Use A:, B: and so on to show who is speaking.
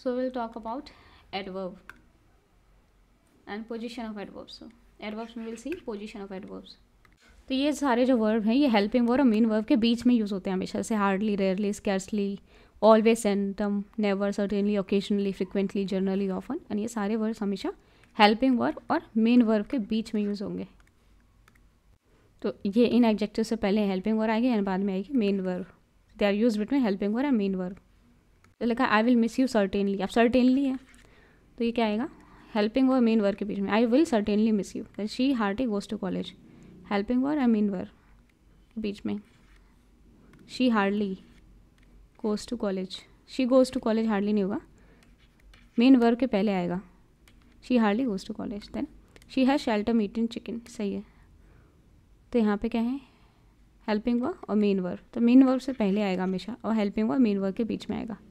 A: so we'll talk about adverb and position of adverbs so adverbs we will see position of adverbs तो ये सारे जो verb हैं ये हेल्पिंग वर्ब और मेन वर्ब के बीच में यूज़ होते हैं हमेशा जैसे hardly rarely scarcely always seldom never certainly occasionally frequently generally often and ये सारे वर्ब्स हमेशा हेल्पिंग वर्ब और मेन वर्ब के बीच में यूज़ होंगे तो ये इन एग्जेक्टिव से पहले हेल्पिंग वर्ब आएगी एंड बाद में आएगी main verb they are use between helping verb and main verb तो लिखा I will miss you certainly आप सर्टेनली है तो ये क्या आएगा हेल्पिंग वर मेन वर्क के बीच में I will certainly miss you she he goes to college helping verb आई वर के बीच में she hardly goes to college she goes to college hardly नहीं होगा मेन वर्क के पहले आएगा she hardly goes to college then she has shelter meat in chicken सही है तो यहाँ पे क्या है हेल्पिंग वर्क और मेन वर्क तो मेन वर्क से पहले आएगा हमेशा और हेल्पिंग वर्क मेन वर्क के बीच में आएगा